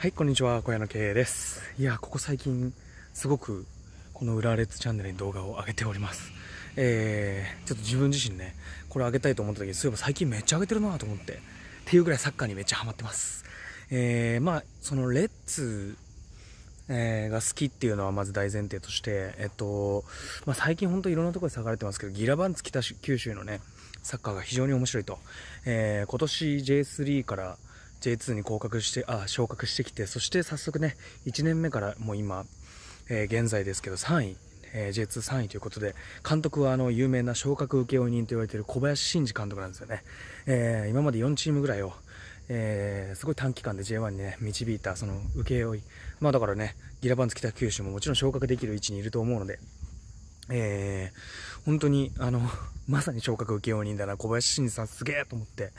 はい、こんにちは、小屋の経営です。いや、ここ最近、すごく、この裏レッツチャンネルに動画を上げております。えー、ちょっと自分自身ね、これ上げたいと思った時に、そういえば最近めっちゃ上げてるなと思って、っていうぐらいサッカーにめっちゃハマってます。えー、まあ、そのレッツ、えー、が好きっていうのはまず大前提として、えっと、まあ、最近ほんといろんなところで探れてますけど、ギラバンツ北九州のね、サッカーが非常に面白いと。えー、今年 J3 から、J2 に降格して、あ、昇格してきて、そして早速ね、1年目からもう今、えー、現在ですけど3位、えー、J23 位ということで、監督はあの有名な昇格請負人と言われている小林慎二監督なんですよね。えー、今まで4チームぐらいを、えー、すごい短期間で J1 にね、導いた、その請負まあだからね、ギラバンツ北九州ももちろん昇格できる位置にいると思うので、えー、本当に、あの、まさに昇格請負人だな、小林慎二さんすげえと思って。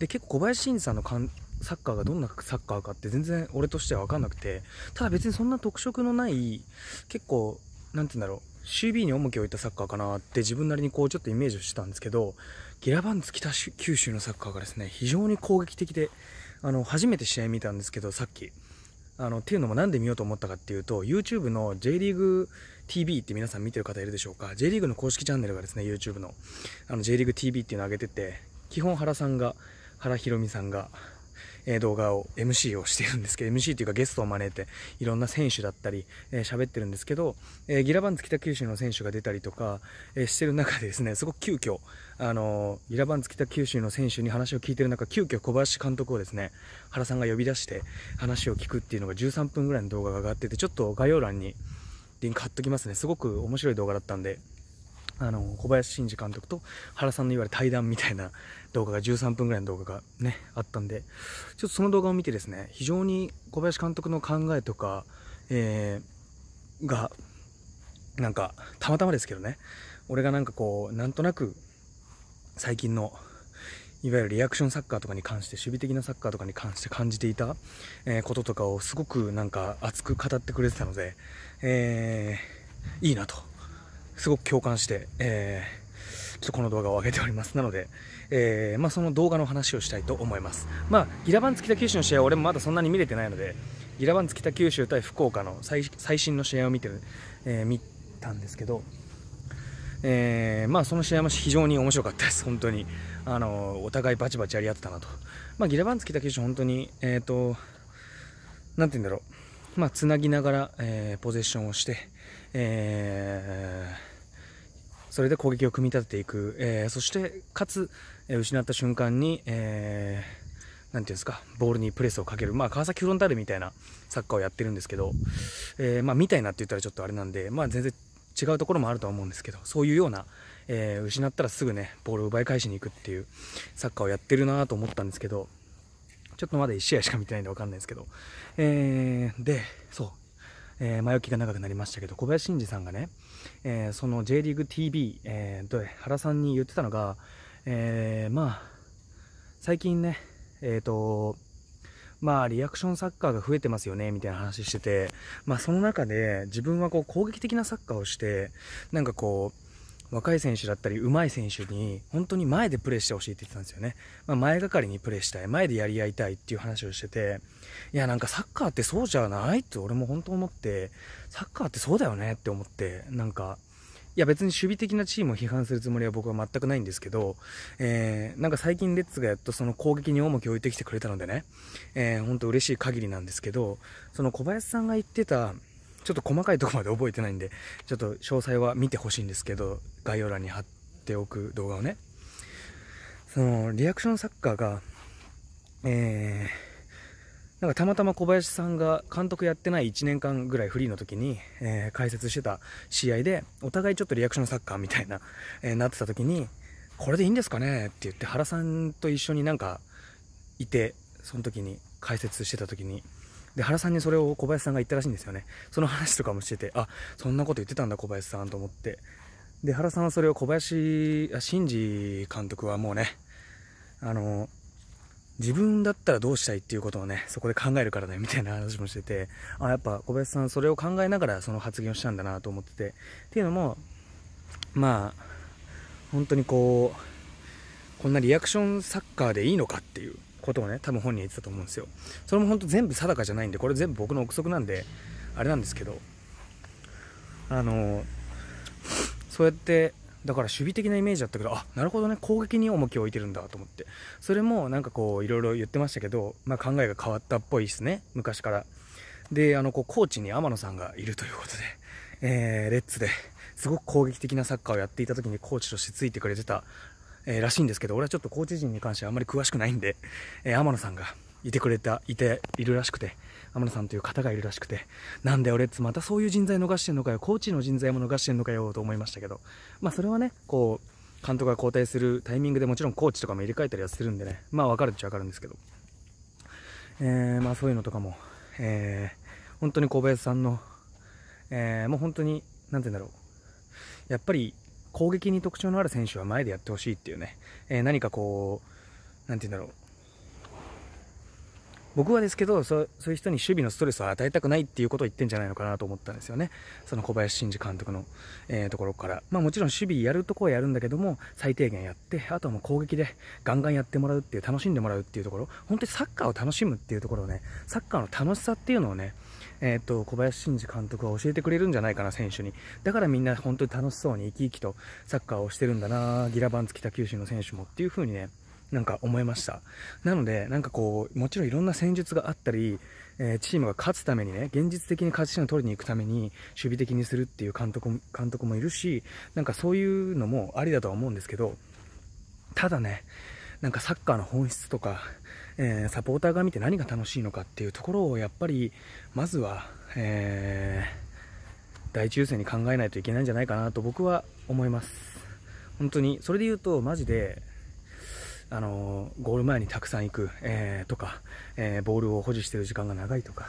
で、結構小林慎二さんの監サッカーがどんなサッカーかって全然俺としては分かんなくてただ別にそんな特色のない結構何て言うんだろう CB に重きを置いたサッカーかなって自分なりにこうちょっとイメージをしてたんですけどギラバンツ北九州のサッカーがですね非常に攻撃的であの初めて試合見たんですけどさっきあのっていうのも何で見ようと思ったかっていうと YouTube の J リーグ TV って皆さん見てる方いるでしょうか J リーグの公式チャンネルがですね YouTube のあの J リーグ TV っていうのを上げてて基本原さんが原ひろみさんがえ動画を MC をしてるんですけど MC というかゲストを招いていろんな選手だったりえー、ってるんですけど、えギラバンツ北九州の選手が出たりとか、えしてる中でですねすごく急遽あのギラバンツ北九州の選手に話を聞いてる中急遽小林監督をですね原さんが呼び出して話を聞くっていうのが13分ぐらいの動画が上がっててちょっと概要欄にリンク貼っときますねすごく面白い動画だったんであの小林慎二監督と原さんのいわゆる対談みたいな動画が13分ぐらいの動画がねあったんでちょっとその動画を見てですね非常に小林監督の考えとか、えー、がなんかたまたまですけどね俺がなんかこうなんとなく最近のいわゆるリアクションサッカーとかに関して守備的なサッカーとかに関して感じていた、えこととかをすごくなんか熱く語ってくれてたので、えー、いいなとすごく共感して、えー、ちょっとこの動画を上げております。なので、えー、まあ、その動画の話をしたいと思います。まあ、ギラバンツ北九州の試合は俺もまだそんなに見れてないので、ギラバンツ北九州対福岡の最新の試合を見てる、えー、見たんですけど、えー、まあ、その試合も非常に面白かったです、本当に。あのお互いバチバチやり合ってたなと。まあ、ギラバンツ北九州、本当に、えっ、ー、と、なんて言うんだろう。まあ、つなぎながら、えー、ポゼッションをして、えー、それで攻撃を組み立てていく、えー、そしてかつ、えー、失った瞬間に、えー、なんていうんですか、ボールにプレスをかける、まあ、川崎フロンターレみたいなサッカーをやってるんですけど、えー、まあ、みたいなって言ったらちょっとあれなんで、まあ、全然違うところもあるとは思うんですけど、そういうような、えー、失ったらすぐね、ボールを奪い返しに行くっていうサッカーをやってるなと思ったんですけど、ちょっとまだ1試合しか見てないんで分かんないですけど、えー、で、そう、えー、前置きが長くなりましたけど、小林慎二さんがね、えー、その J リーグ TV、えー、原さんに言ってたのが、えー、まあ、最近ね、えっ、ー、と、まあ、リアクションサッカーが増えてますよね、みたいな話してて、まあ、その中で自分はこう攻撃的なサッカーをして、なんかこう、若い選手だったり、上手い選手に、本当に前でプレーしてほしいって言ってたんですよね。まあ、前がかりにプレーしたい、前でやり合いたいっていう話をしてて、いや、なんかサッカーってそうじゃないって俺も本当思って、サッカーってそうだよねって思って、なんか、いや別に守備的なチームを批判するつもりは僕は全くないんですけど、えー、なんか最近レッツがやっとその攻撃に重きを置いてきてくれたのでね、えー、本当嬉しい限りなんですけど、その小林さんが言ってた、ちょっと細かいとこまで覚えてないんで、ちょっと詳細は見てほしいんですけど、概要欄に貼っておく動画をね。その、リアクションサッカーが、えー、なんかたまたま小林さんが監督やってない1年間ぐらいフリーの時に、えー、解説してた試合で、お互いちょっとリアクションサッカーみたいな、えー、なってた時に、これでいいんですかねって言って原さんと一緒になんかいて、その時に解説してた時に、で、原さんにそれを小林さんが言ったらしいんですよね。その話とかもしてて、あ、そんなこと言ってたんだ小林さんと思って。で、原さんはそれを小林、あ、新次監督はもうね、あの、自分だったらどうしたいっていうことをね、そこで考えるからだよみたいな話もしてて、あ、やっぱ小林さんそれを考えながらその発言をしたんだなと思ってて、っていうのも、まあ、本当にこう、こんなリアクションサッカーでいいのかっていう。ことをね多分本人は言ってたと思うんですよそれも本当全部定かじゃないんでこれ全部僕の憶測なんであれなんですけどあのそうやってだから守備的なイメージだったけどあなるほどね攻撃に重きを置いてるんだと思ってそれもなんかこういろいろ言ってましたけど、まあ、考えが変わったっぽいですね昔からであのこうコーチに天野さんがいるということで、えー、レッツですごく攻撃的なサッカーをやっていた時にコーチとしてついてくれてたえー、らしいんですけど、俺はちょっとコーチ陣に関してはあまり詳しくないんで、えー、天野さんがいてくれた、いて、いるらしくて、天野さんという方がいるらしくて、なんで俺ってまたそういう人材逃してんのかよ、コーチの人材も逃してんのかよ、と思いましたけど、まあそれはね、こう、監督が交代するタイミングでもちろんコーチとかも入れ替えたりはするんでね、まあわかるっちゃわかるんですけど、えー、まあそういうのとかも、えー、本当に小林さんの、えー、もう本当に、なんて言うんだろう、やっぱり攻撃に特徴のある選手は前でやってほしいっていうね、えー、何かこう、なんて言うんだろう、僕はですけどそうそういう人に守備のストレスを与えたくないっていうことを言ってんじゃないのかなと思ったんですよねその小林慎二監督の、えー、ところから、まあ、もちろん守備やるとこはやるんだけども最低限やってあとはもう攻撃でガンガンやってもらうっていう楽しんでもらうっていうところ本当にサッカーを楽しむっていうところをねサッカーの楽しさっていうのをねえーと、と小林慎二監督は教えてくれるんじゃないかな、選手に。だからみんな本当に楽しそうに生き生きとサッカーをしてるんだな、ギラバンツ北九州の選手もっていう風にね、なんか思いました。なので、なんかこう、もちろんいろんな戦術があったり、えー、チームが勝つためにね、現実的に勝ち点を取りに行くために、守備的にするっていう監督監督もいるし、なんかそういうのもありだとは思うんですけど、ただね、なんかサッカーの本質とか、えー、サポーターが見て何が楽しいのかっていうところをやっぱり、まずは、えー、大抽選に考えないといけないんじゃないかなと僕は思います。本当に、それで言うと、マジで、あのゴール前にたくさん行く、えー、とか、えー、ボールを保持している時間が長いとか、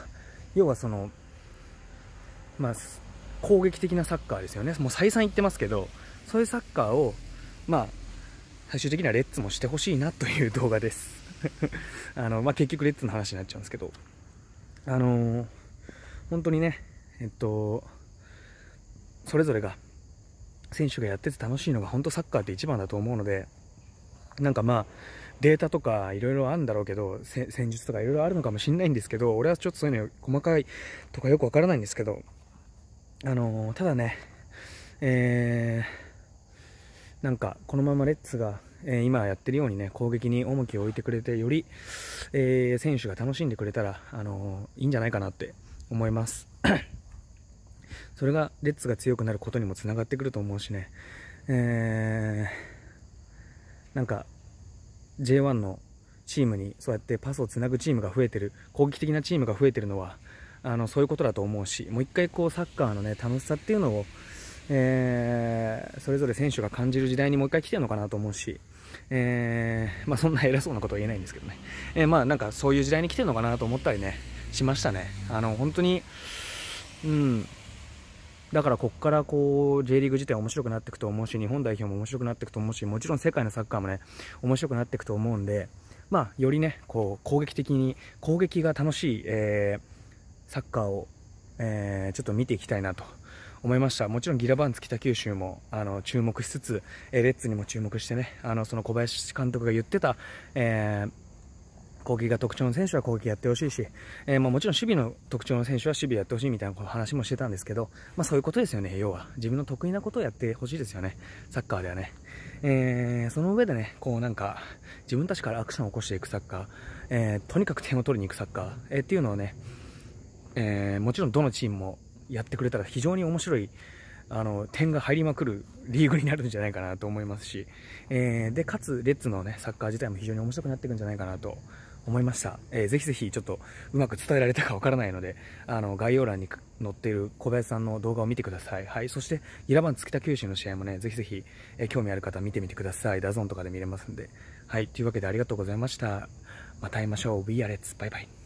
要はその、まあ、攻撃的なサッカーですよね、もう再三言ってますけど、そういうサッカーを、まあ、最終的にはレッツもしてほしいなという動画です。あのまあ、結局、レッツの話になっちゃうんですけど、あのー、本当にね、えっと、それぞれが、選手がやってて楽しいのが本当サッカーって一番だと思うので、なんかまあ、データとかいろいろあるんだろうけど、戦術とかいろいろあるのかもしんないんですけど、俺はちょっとそういうの細かいとかよくわからないんですけど、あのー、ただね、えー、なんかこのままレッツが、えー、今やってるようにね、攻撃に重きを置いてくれて、より、えー、選手が楽しんでくれたら、あのいいんじゃないかなって思います。それがレッツが強くなることにもつながってくると思うしね、えーなんか J1 のチームにそうやってパスをつなぐチームが増えてる攻撃的なチームが増えてるのはあのそういうことだと思うしもう1回こうサッカーの、ね、楽しさっていうのを、えー、それぞれ選手が感じる時代にもう1回来てるのかなと思うし、えー、まあ、そんな偉そうなことは言えないんですけどね、えー、まあ、なんかそういう時代に来てるのかなと思ったりねしましたね。あの本当に、うんだからここからこう J リーグ自体面白くなっていくと思うし日本代表も面白くなっていくと思うしもちろん世界のサッカーもね面白くなっていくと思うんで、まあ、よりねこう攻撃的に攻撃が楽しい、えー、サッカーを、えー、ちょっと見ていきたいなと思いましたもちろんギラバンツ北九州もあの注目しつつ、えレッツにも注目してねあのその小林監督が言ってた、えー攻撃が特徴の選手は攻撃やってほしいし、えー、まもちろん守備の特徴の選手は守備やってほしいみたいな話もしてたんですけど、まあそういうことですよね、要は。自分の得意なことをやってほしいですよね、サッカーではね。えー、その上でね、こうなんか、自分たちからアクションを起こしていくサッカー、えー、とにかく点を取りに行くサッカー、えー、っていうのをね、えー、もちろんどのチームもやってくれたら非常に面白い、あの、点が入りまくるリーグになるんじゃないかなと思いますし、えー、で、かつ、レッツのね、サッカー自体も非常に面白くなっていくんじゃないかなと思いました、えー、ぜひぜひちょっとうまく伝えられたかわからないのであの概要欄に載っている小林さんの動画を見てください、はい、そしてイラバン月田九州の試合もねぜひぜひ、えー、興味ある方見てみてくださいダゾンとかで見れますんではいというわけでありがとうございましたまた会いましょう We are let's バイバイ